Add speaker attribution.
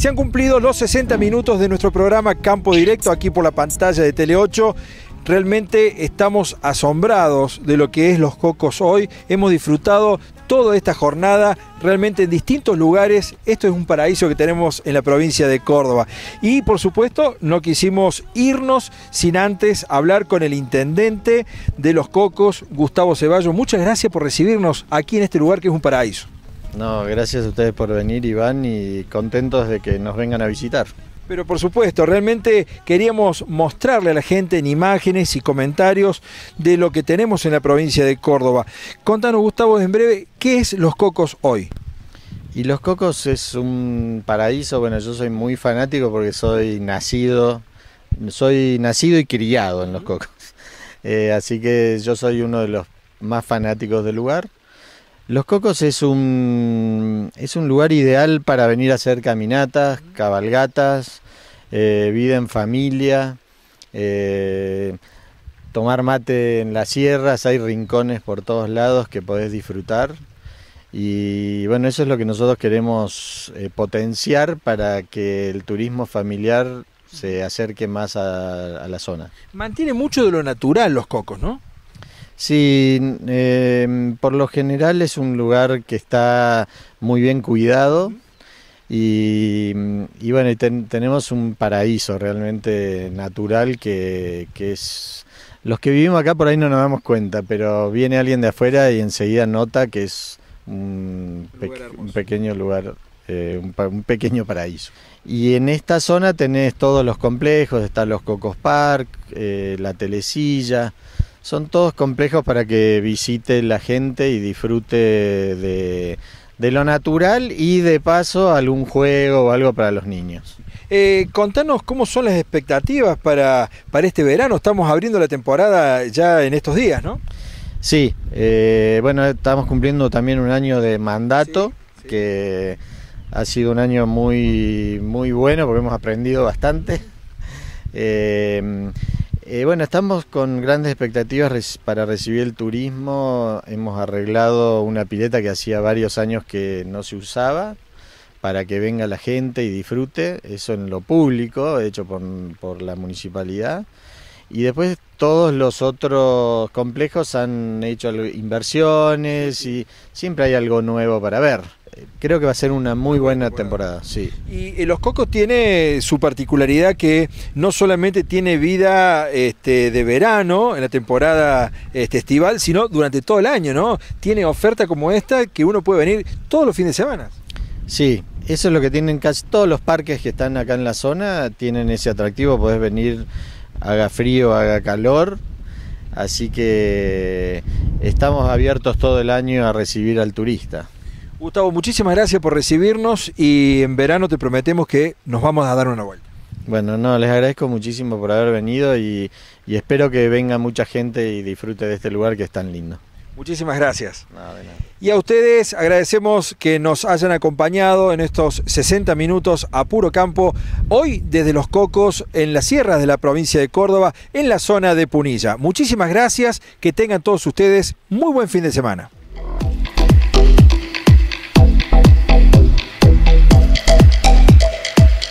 Speaker 1: Se han cumplido los 60 minutos de nuestro programa Campo Directo aquí por la pantalla de Tele 8. Realmente estamos asombrados de lo que es Los Cocos hoy. Hemos disfrutado toda esta jornada realmente en distintos lugares. Esto es un paraíso que tenemos en la provincia de Córdoba. Y por supuesto, no quisimos irnos sin antes hablar con el intendente de Los Cocos, Gustavo Ceballos.
Speaker 2: Muchas gracias por recibirnos aquí en este lugar que es un paraíso. No, gracias a ustedes por venir, Iván, y contentos de que nos vengan a visitar. Pero por supuesto, realmente queríamos
Speaker 1: mostrarle a la gente en imágenes y comentarios de lo que tenemos en la provincia de Córdoba.
Speaker 2: Contanos, Gustavo, en breve, ¿qué es Los Cocos hoy? Y Los Cocos es un paraíso, bueno, yo soy muy fanático porque soy nacido, soy nacido y criado en Los Cocos. Eh, así que yo soy uno de los más fanáticos del lugar. Los Cocos es un, es un lugar ideal para venir a hacer caminatas, cabalgatas, eh, vida en familia, eh, tomar mate en las sierras, hay rincones por todos lados que podés disfrutar. Y bueno, eso es lo que nosotros queremos eh, potenciar para que el turismo familiar se acerque más a, a la zona. Mantiene mucho de lo natural los cocos, ¿no? Sí, em, por lo general es un lugar que está muy bien cuidado y, mm, y bueno, tenemos un paraíso realmente natural que, es... Los que vivimos acá por ahí no nos damos cuenta, pero viene alguien de afuera y enseguida nota que es un, pequeño lugar eh, un, pequeño paraíso. Y en esta zona tenés todos los complejos, están los Cocos Park, eh, la Telecilla, son todos complejos para que visite la gente y disfrute de, lo natural y de paso algún juego o algo para los niños. Eh, contanos cómo son las expectativas para, para este verano. Estamos abriendo la temporada ya en estos días, ¿no? Sí, eh, bueno, estamos cumpliendo también un año de mandato, que ha sido un año muy, muy bueno porque hemos aprendido bastante. Eh, eh, bueno, estamos con grandes expectativas para recibir el turismo. Hemos arreglado una pileta que hacía varios años que no se usaba para que venga la gente y disfrute. Eso en lo público, hecho por la municipalidad. Y después todos los otros complejos han hecho inversiones y siempre hay algo nuevo para ver. Creo que va a ser una muy, buena, temporada, sí.
Speaker 1: Y, Los Cocos tiene su particularidad que no solamente tiene vida este, de verano, en la temporada este, estival, sino durante todo
Speaker 2: el año, ¿no? Tiene oferta como esta que uno puede venir todos los fines de semana. Sí, eso es lo que tienen casi todos los parques que están acá en la zona, tienen ese atractivo, podés venir haga frío, haga calor. Así que estamos abiertos todo el año a recibir al turista.
Speaker 1: Gustavo, muchísimas gracias por recibirnos
Speaker 2: y en verano te prometemos que nos vamos a dar una vuelta. Bueno, no, les agradezco muchísimo por haber venido y, espero que venga mucha gente y disfrute de este lugar que es tan lindo.
Speaker 1: Muchísimas gracias.
Speaker 2: Y a ustedes agradecemos que nos hayan acompañado en
Speaker 1: estos 60 minutos a puro campo, hoy desde Los Cocos, en las sierras de la provincia de Córdoba, en la zona de Punilla. Muchísimas gracias, que tengan todos ustedes muy buen fin de semana.